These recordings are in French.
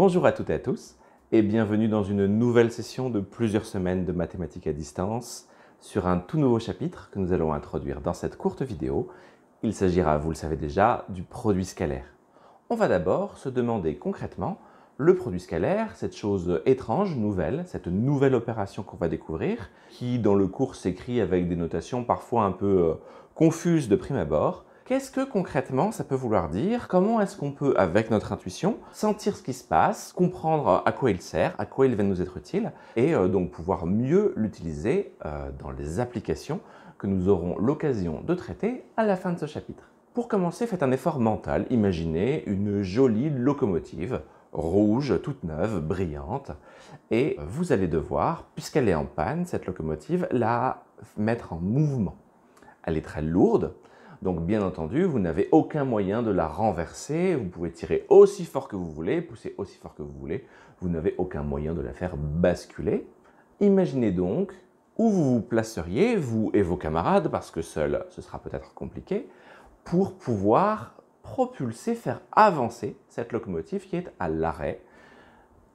Bonjour à toutes et à tous et bienvenue dans une nouvelle session de plusieurs semaines de mathématiques à distance sur un tout nouveau chapitre que nous allons introduire dans cette courte vidéo. Il s'agira, vous le savez déjà, du produit scalaire. On va d'abord se demander concrètement le produit scalaire, cette chose étrange, nouvelle, cette nouvelle opération qu'on va découvrir, qui dans le cours s'écrit avec des notations parfois un peu euh, confuses de prime abord, Qu'est-ce que concrètement ça peut vouloir dire Comment est-ce qu'on peut, avec notre intuition, sentir ce qui se passe, comprendre euh, à quoi il sert, à quoi il va nous être utile, et euh, donc pouvoir mieux l'utiliser euh, dans les applications que nous aurons l'occasion de traiter à la fin de ce chapitre. Pour commencer, faites un effort mental. Imaginez une jolie locomotive rouge, toute neuve, brillante, et vous allez devoir, puisqu'elle est en panne, cette locomotive, la mettre en mouvement. Elle est très lourde, donc bien entendu, vous n'avez aucun moyen de la renverser, vous pouvez tirer aussi fort que vous voulez, pousser aussi fort que vous voulez, vous n'avez aucun moyen de la faire basculer. Imaginez donc où vous vous placeriez, vous et vos camarades, parce que seul ce sera peut-être compliqué, pour pouvoir propulser, faire avancer cette locomotive qui est à l'arrêt,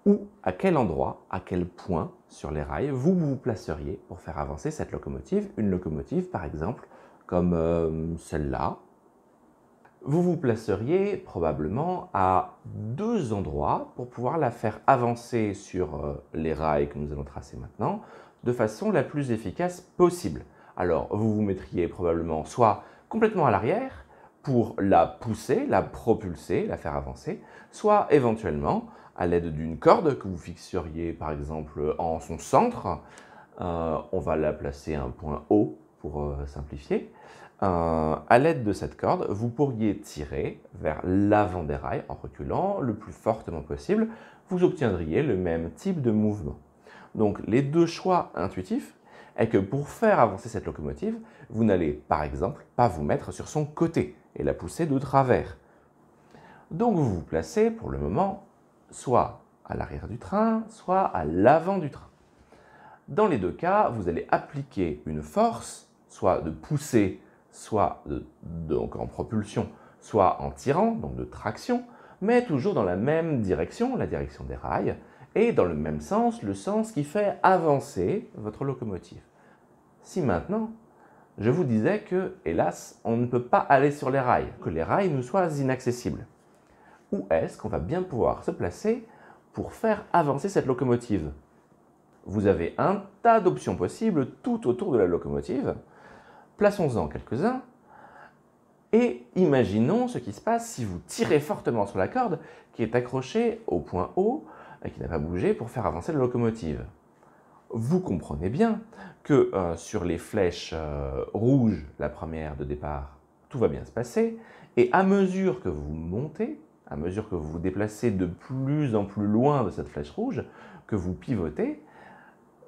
ou à quel endroit, à quel point sur les rails vous vous placeriez pour faire avancer cette locomotive, une locomotive par exemple comme euh, celle-là, vous vous placeriez probablement à deux endroits pour pouvoir la faire avancer sur euh, les rails que nous allons tracer maintenant de façon la plus efficace possible. Alors vous vous mettriez probablement soit complètement à l'arrière pour la pousser, la propulser, la faire avancer, soit éventuellement à l'aide d'une corde que vous fixeriez par exemple en son centre, euh, on va la placer un point haut pour euh, simplifier, euh, à l'aide de cette corde, vous pourriez tirer vers l'avant des rails en reculant le plus fortement possible. Vous obtiendriez le même type de mouvement. Donc les deux choix intuitifs est que pour faire avancer cette locomotive, vous n'allez par exemple pas vous mettre sur son côté et la pousser de travers. Donc vous vous placez pour le moment soit à l'arrière du train, soit à l'avant du train. Dans les deux cas, vous allez appliquer une force soit de pousser, soit donc en propulsion, soit en tirant, donc de traction, mais toujours dans la même direction, la direction des rails, et dans le même sens, le sens qui fait avancer votre locomotive. Si maintenant, je vous disais que, hélas, on ne peut pas aller sur les rails, que les rails nous soient inaccessibles, où est-ce qu'on va bien pouvoir se placer pour faire avancer cette locomotive Vous avez un tas d'options possibles tout autour de la locomotive, Plaçons-en quelques-uns et imaginons ce qui se passe si vous tirez fortement sur la corde qui est accrochée au point haut et qui n'a pas bougé pour faire avancer la locomotive. Vous comprenez bien que euh, sur les flèches euh, rouges, la première de départ, tout va bien se passer, et à mesure que vous montez, à mesure que vous vous déplacez de plus en plus loin de cette flèche rouge, que vous pivotez,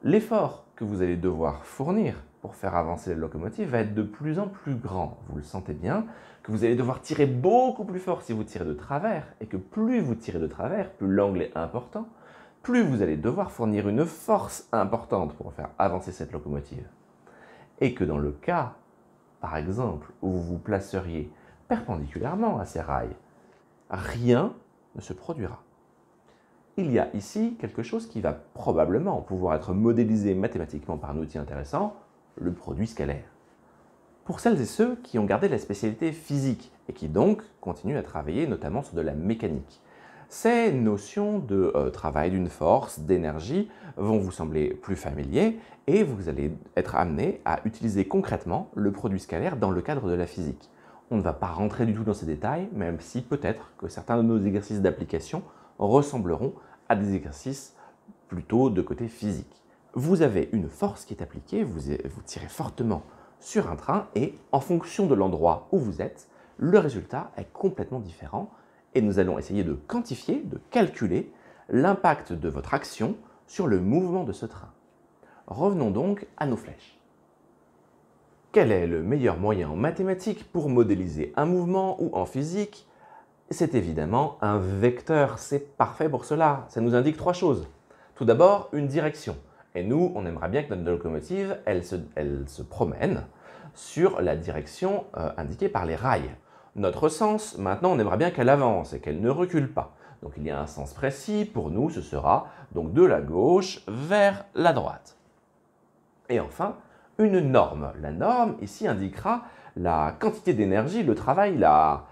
l'effort que vous allez devoir fournir pour faire avancer la locomotive va être de plus en plus grand. Vous le sentez bien, que vous allez devoir tirer beaucoup plus fort si vous tirez de travers, et que plus vous tirez de travers, plus l'angle est important, plus vous allez devoir fournir une force importante pour faire avancer cette locomotive. Et que dans le cas, par exemple, où vous vous placeriez perpendiculairement à ces rails, rien ne se produira. Il y a ici quelque chose qui va probablement pouvoir être modélisé mathématiquement par un outil intéressant, le produit scalaire. Pour celles et ceux qui ont gardé la spécialité physique et qui donc continuent à travailler notamment sur de la mécanique, ces notions de euh, travail d'une force, d'énergie vont vous sembler plus familiers et vous allez être amené à utiliser concrètement le produit scalaire dans le cadre de la physique. On ne va pas rentrer du tout dans ces détails, même si peut-être que certains de nos exercices d'application ressembleront à des exercices plutôt de côté physique vous avez une force qui est appliquée, vous, tirez fortement sur un train et en fonction de l'endroit où vous êtes, le résultat est complètement différent et nous allons essayer de quantifier, de calculer l'impact de votre action sur le mouvement de ce train. Revenons donc à nos flèches. Quel est le meilleur moyen en mathématiques pour modéliser un mouvement ou en physique C'est évidemment un vecteur, c'est parfait pour cela. Ça nous indique trois choses. Tout d'abord, une direction. Et nous, on aimerait bien que notre locomotive, elle se, promène sur la direction euh, indiquée par les rails. Notre sens, maintenant, on aimerait bien qu'elle avance et qu'elle ne recule pas. Donc il y a un sens précis, pour nous, ce sera donc de la gauche vers la droite. Et enfin, une norme. La norme, ici, indiquera la quantité d'énergie, le travail, la,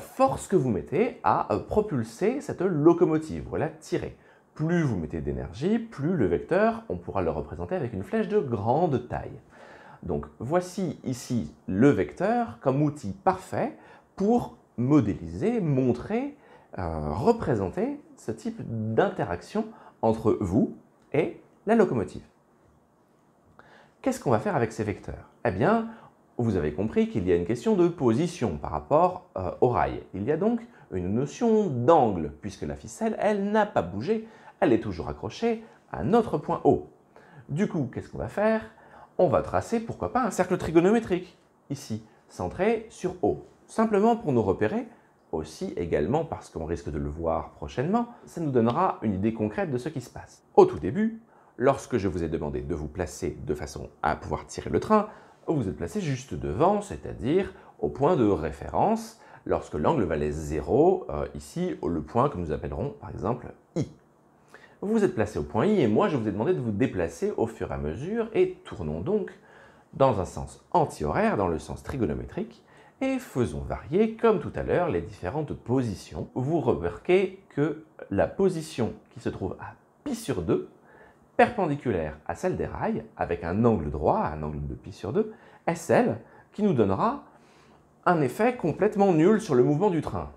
force que vous mettez à euh, propulser cette locomotive, ou la tirer. Plus vous mettez d'énergie, plus le vecteur, on pourra le représenter avec une flèche de grande taille. Donc voici ici le vecteur comme outil parfait pour modéliser, montrer, euh, représenter ce type d'interaction entre vous et la locomotive. Qu'est-ce qu'on va faire avec ces vecteurs Eh bien, vous avez compris qu'il y a une question de position par rapport euh, au rail. Il y a donc une notion d'angle, puisque la ficelle, elle, n'a pas bougé, elle est toujours accrochée à notre point O. Du coup, qu'est-ce qu'on va faire On va tracer, pourquoi pas, un cercle trigonométrique, ici, centré sur O. Simplement pour nous repérer, aussi également parce qu'on risque de le voir prochainement, ça nous donnera une idée concrète de ce qui se passe. Au tout début, lorsque je vous ai demandé de vous placer de façon à pouvoir tirer le train, vous êtes placé juste devant, c'est-à-dire au point de référence, lorsque l'angle valait 0, euh, ici le point que nous appellerons par exemple I. Vous êtes placé au point I et moi je vous ai demandé de vous déplacer au fur et à mesure et tournons donc dans un sens antihoraire, dans le sens trigonométrique, et faisons varier, comme tout à l'heure, les différentes positions. Vous remarquez que la position qui se trouve à pi sur 2, perpendiculaire à celle des rails, avec un angle droit, un angle de pi sur 2, est celle qui nous donnera un effet complètement nul sur le mouvement du train.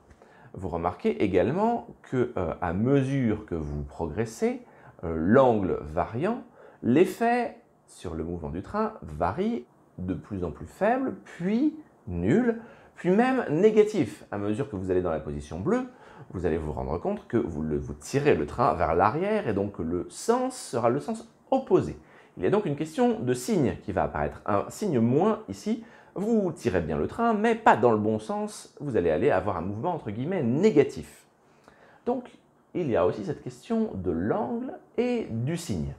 Vous remarquez également que euh, à mesure que vous progressez, euh, l'angle variant, l'effet sur le mouvement du train varie de plus en plus faible, puis nul, puis même négatif. À mesure que vous allez dans la position bleue, vous allez vous rendre compte que vous tirez le train vers l'arrière et donc le sens sera le sens opposé. Il y a donc une question de signe qui va apparaître. Un signe moins ici vous tirez bien le train, mais pas dans le bon sens, vous allez aller avoir un mouvement entre guillemets négatif. Donc, il y a aussi cette question de l'angle et du signe.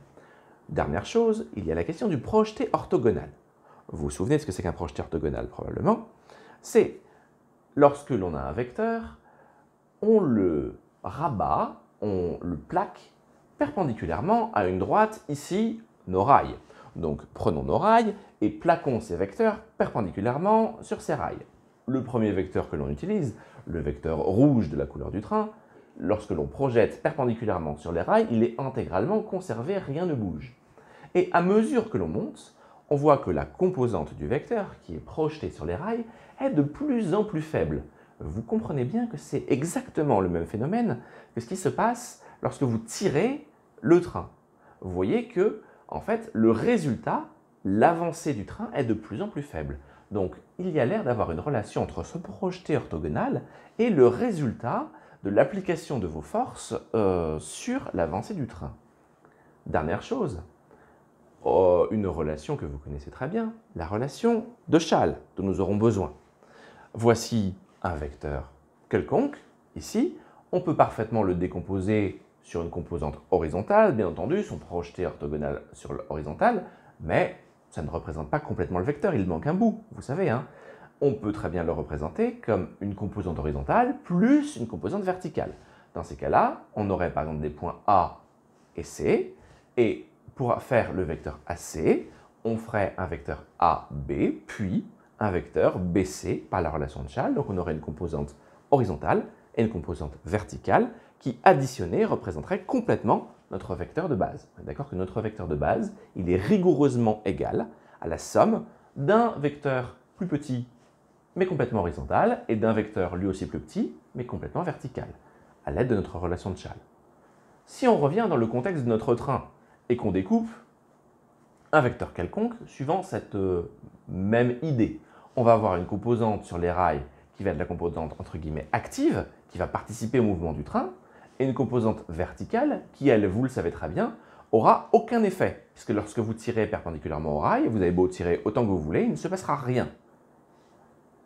Dernière chose, il y a la question du projeté orthogonal. Vous vous souvenez ce que c'est qu'un projeté orthogonal probablement C'est lorsque l'on a un vecteur, on le rabat, on le plaque perpendiculairement à une droite ici, nos rails. Donc prenons nos rails et plaquons ces vecteurs perpendiculairement sur ces rails. Le premier vecteur que l'on utilise, le vecteur rouge de la couleur du train, lorsque l'on projette perpendiculairement sur les rails, il est intégralement conservé, rien ne bouge. Et à mesure que l'on monte, on voit que la composante du vecteur qui est projetée sur les rails est de plus en plus faible. Vous comprenez bien que c'est exactement le même phénomène que ce qui se passe lorsque vous tirez le train. Vous voyez que en fait, le résultat, l'avancée du train est de plus en plus faible. Donc, il y a l'air d'avoir une relation entre ce projeté orthogonal et le résultat de l'application de vos forces euh, sur l'avancée du train. Dernière chose, oh, une relation que vous connaissez très bien, la relation de Châle dont nous aurons besoin. Voici un vecteur quelconque, ici, on peut parfaitement le décomposer sur une composante horizontale, bien entendu, sont projetés orthogonal sur l'horizontale, mais ça ne représente pas complètement le vecteur, il manque un bout, vous savez. Hein. On peut très bien le représenter comme une composante horizontale plus une composante verticale. Dans ces cas-là, on aurait par exemple des points A et C, et pour faire le vecteur AC, on ferait un vecteur AB, puis un vecteur BC par la relation de Schall, donc on aurait une composante horizontale et une composante verticale, qui, additionné, représenterait complètement notre vecteur de base. On est d'accord que notre vecteur de base, il est rigoureusement égal à la somme d'un vecteur plus petit mais complètement horizontal et d'un vecteur lui aussi plus petit mais complètement vertical, à l'aide de notre relation de Chal. Si on revient dans le contexte de notre train et qu'on découpe un vecteur quelconque suivant cette euh, même idée, on va avoir une composante sur les rails qui va être la composante entre guillemets active, qui va participer au mouvement du train, et une composante verticale qui, elle, vous le savez très bien, aura aucun effet, puisque lorsque vous tirez perpendiculairement au rail, vous avez beau tirer autant que vous voulez, il ne se passera rien.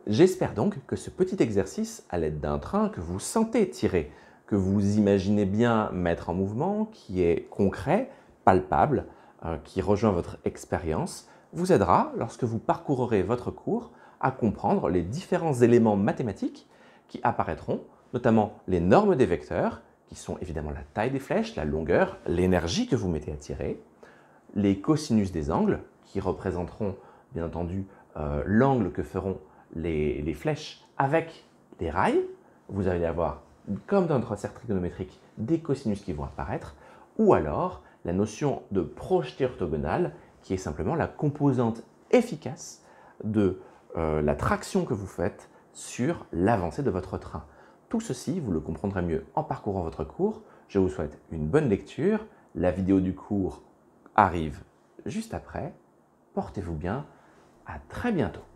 J'espère donc que ce petit exercice, à l'aide d'un train que vous sentez tirer, que vous imaginez bien mettre en mouvement, qui est concret, palpable, euh, qui rejoint votre expérience, vous aidera, lorsque vous parcourrez votre cours, à comprendre les différents éléments mathématiques qui apparaîtront, notamment les normes des vecteurs qui sont évidemment la taille des flèches, la longueur, l'énergie que vous mettez à tirer, les cosinus des angles, qui représenteront bien entendu euh, l'angle que feront les, flèches avec les rails. Vous allez avoir, comme dans notre cercle trigonométrique, des cosinus qui vont apparaître, ou alors la notion de projeté orthogonale, qui est simplement la composante efficace de euh, la traction que vous faites sur l'avancée de votre train. Tout ceci, vous le comprendrez mieux en parcourant votre cours. Je vous souhaite une bonne lecture. La vidéo du cours arrive juste après. Portez-vous bien. À très bientôt.